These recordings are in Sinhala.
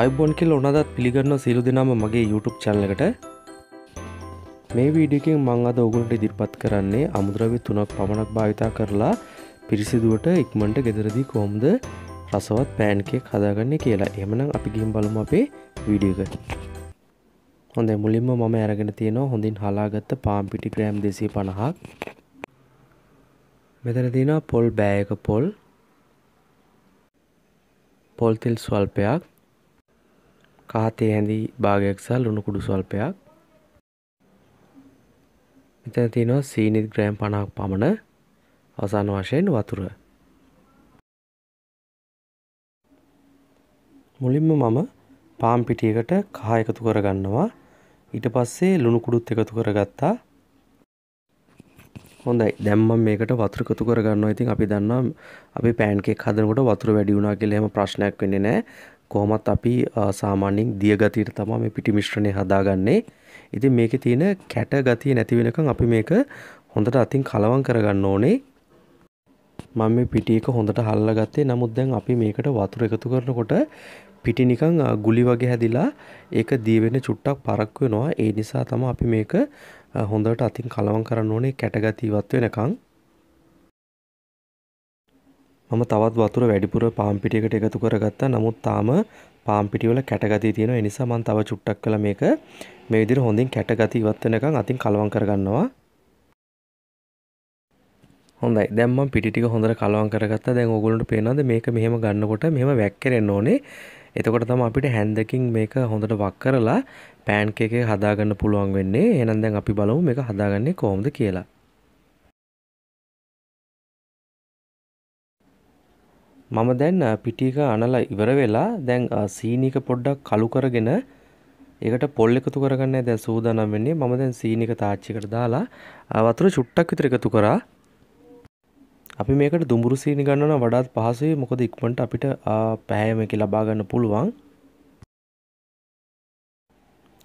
අයිබොන් කෙල් ඔනදත් පිළිගන්න සිලු දෙනම මගේ YouTube චැනලකට මේ වීඩියකින් මං අද ඔගුලට ඉදිරිපත් කරන්නේ අමුද්‍රවි තුනක් පමණක් භාවිතා කරලා පිරිසිදුවට ඉක්මට ගෙදරදී කොම්ද රසවත් පෑන්කේ හදාගන්නේ කියලා එමනම් අපි ගිහිම් බලම අපේ වීඩියක හොඳ මුලින්ම මම ඇරගෙන තියෙනවා හොඳින් හලාගත්ත පාම්පිටි ග්‍රෑම් දෙසී පණහක් මෙතන තියෙන පොල් බෑයක පොල් පොල්තිල් ස්වල්පයක් කාතේ හැඳි භාගයක් සහ ලුණු කුඩු ස්වල්පයක්. මෙතන තියෙනවා සීනි ග්‍රෑම් 50ක් පමණ අවසාන වශයෙන් වතුර. මුලින්ම මම පාන් පිටියකට කහ එකතු කරගන්නවා. ඊට පස්සේ ලුණු කුඩුත් එකතු කරගත්තා. හොඳයි දැම්ම මේකට වතුර එකතු කරගන්නවා. ඉතින් අපි දන්නවා අපි පෑන් කේක් හදනකොට වතුර වැඩි වුණා කියලා එහෙම ප්‍රශ්නයක් වෙන්නේ නැහැ. කොහොමත් අපි සාමාන්‍යයෙන් දිය ගතියට තමයි මේ පිටි මිශ්‍රණය හදාගන්නේ. ඉතින් මේකේ තියෙන කැට ගතිය නැති වෙනකන් අපි මේක හොඳට අතින් කලවම් කරගන්න ඕනේ. මම මේ පිටි එක හොඳට හල්ලා ගත්තේ. නමුත් දැන් අපි මේකට වතුර එකතු කරනකොට පිටි නිකන් ගුලි වගේ හැදිලා ඒක දී වෙන චුට්ටක් පරක් වෙනවා. ඒ නිසා තමයි අපි මේක හොඳට අතින් කලවම් කරන්න ඕනේ කැටගතියවත් වෙනකන්. මම තවත් වතුර වැඩිපුර පාම්පිටියකට එකතු කරගත්තා නමුත් තාම පාම්පිටිවල කැටගතිය තියෙනවා ඒ නිසා මම තව චුට්ටක් කළා මේක මේ විදිහට හොඳින් කැටගතිය ඉවත් වෙනකන් අතින් කලවම් කරගන්නවා හොඳයි දැන් මම පිටි ටික හොඳට කලවම් කරගත්තා දැන් ඕගොල්ලන්ට පේනවද මේක මෙහෙම ගන්නකොට මෙහෙම වැක්කෙරෙන්න ඕනේ එතකොට තම අපිට හැන්දකින් මේක හොඳට වක් කරලා පෑන්කේක හදාගන්න පුළුවන් වෙන්නේ එහෙනම් දැන් අපි බලමු මේක හදාගන්නේ කොහොමද කියලා මම දැන් පිටික අනලා ඉවර වෙලා දැන් සීනික පොඩ්ඩක් කළු කරගෙන ඒකට පොල් එකතු කරගන්න දැන් සූදානම් වෙන්නේ මම දැන් සීනික තාච්චිකට දාලා වතුර චුට්ටක් විතර එකතු කරා අපි මේකට දුඹුරු සීනි ගන්නන වඩාත් පහසුයි මොකද ඉක්මනට අපිට පෑයම එක ලබා ගන්න පුළුවන්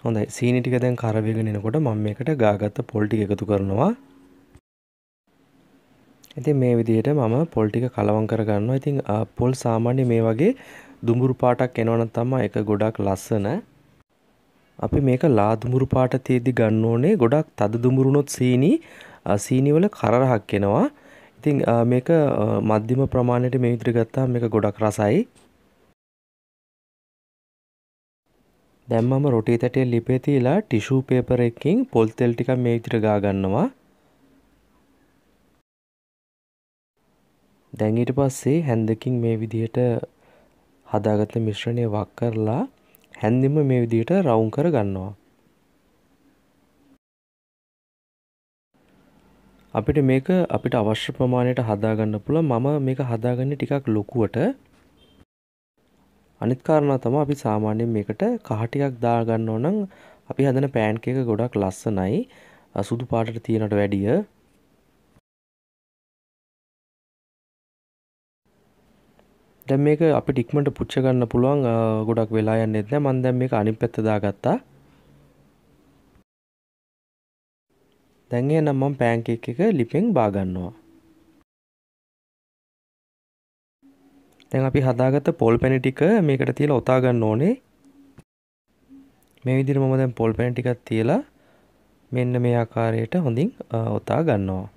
හොඳයි සීනි ටික දැන් කරවගෙන එනකොට මම මේකට ගාගත්ත පොල් ටික එකතු කරනවා ඉතින් මේ විදිහට මම පොල් ටික කලවම් කරගන්නවා. ඉතින් පොල් සාමාන්‍ය මේ වගේ දුඹුරු පාටක් එනවනම් තමයි ඒක ගොඩක් ලස්සන. අපි මේක ලා දුඹුරු පාට තියේදී ගන්න ඕනේ. ගොඩක් තද දුඹුරුනොත් සීනි සීනි වල කරරහක් එනවා. ඉතින් මේක මධ්‍යම ප්‍රමාණයට මේ විදිහට ගත්තාම මේක ගොඩක් රසයි. දැන් මම රොටි තටේ ලිපේ තියලා ටිෂු පේපර් එකකින් පොල් තෙල් ටිකක් මේ විදිහට ගා ගන්නවා. දැන් ඊට පස්සේ හැන්දකින් මේ විදිහට හදාගත්ත මිශ්‍රණය වක් කරලා හැන්දිම මේ විදිහට රවුම් කර ගන්නවා. අපිට මේක අපිට අවශ්‍ය ප්‍රමාණයට හදාගන්න පුළ මම මේක හදාගන්න ටිකක් ලොකුවට අනිත් කාරණා තමයි අපි සාමාන්‍යයෙන් මේකට කහ ටිකක් දාගන්න ඕන නම් අපි හදන පෑන්කේක ගොඩක් ලස්සනයි සුදු පාටට තියනට වැඩිය දැන් මේක අපිට ඉක්මනට පුච්ච ගන්න පුළුවන් ගොඩක් වෙලා යන්නෙත් නෑ මම දැන් මේක අනිත් පැත්ත දාගත්තා දැන් එහෙනම් මම පෑන්කේක් එක ලිපෙන් බා ගන්නවා දැන් අපි හදාගත්ත පොල් පැණි ටික මේකට තියලා ඔතා ගන්න ඕනේ මේ විදිහට මම දැන් පොල් පැණි ටිකක් තියලා මෙන්න මේ ආකාරයට හොඳින් ඔතා ගන්නවා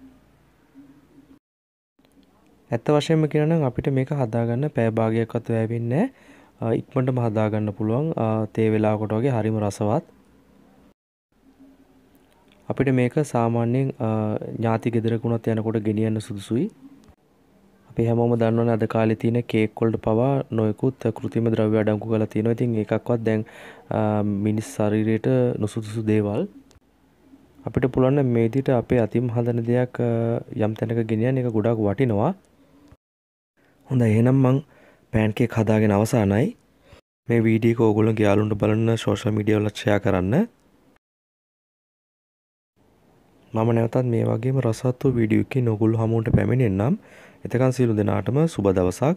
ඇත්ත වශයෙන්ම කියනනම් අපිට මේක හදාගන්න පැය භාගයක්වත් වැය වෙන්නේ ඉක්මනටම හදාගන්න පුළුවන් තේ වෙලාවකට වගේ හරිම රසවත් අපිට මේක සාමාන්‍යයෙන් ඥාති ගෙදරකුණත් යනකොට ගෙනියන්න සුදුසුයි. අපි හැමෝම දන්නවනේ අද කාලේ තියෙන කේක් වලට පවා නොයෙකුත් කෘත්‍රිම ද්‍රව්‍ය අඩංගු කරලා තියෙනවා. ඉතින් ඒකක්වත් දැන් මිනිස් ශරීරයට නොසුදුසු දේවල්. අපිට පුළුවන් මේ විදිහට අපේ අතින් හදන දෙයක් යම් තැනක ගෙනියන්න ඒක ගොඩාක් වටිනවා. හොඳ එහෙනම් මං පෑන්කේ කදාගෙන අවසානයි මේ වීඩිය කෝගුලන් ගයාලුන්ට බලන්න ශෝෂල් මිඩියෝලක්ෂයා කරන්න මම නැවතත් මේ වගේ රසත්තු විඩියුකි නොගුල් හමුවන්ට පැමිණෙන්නම් එතකන් සියලු දෙනාටම සුබ දවසක්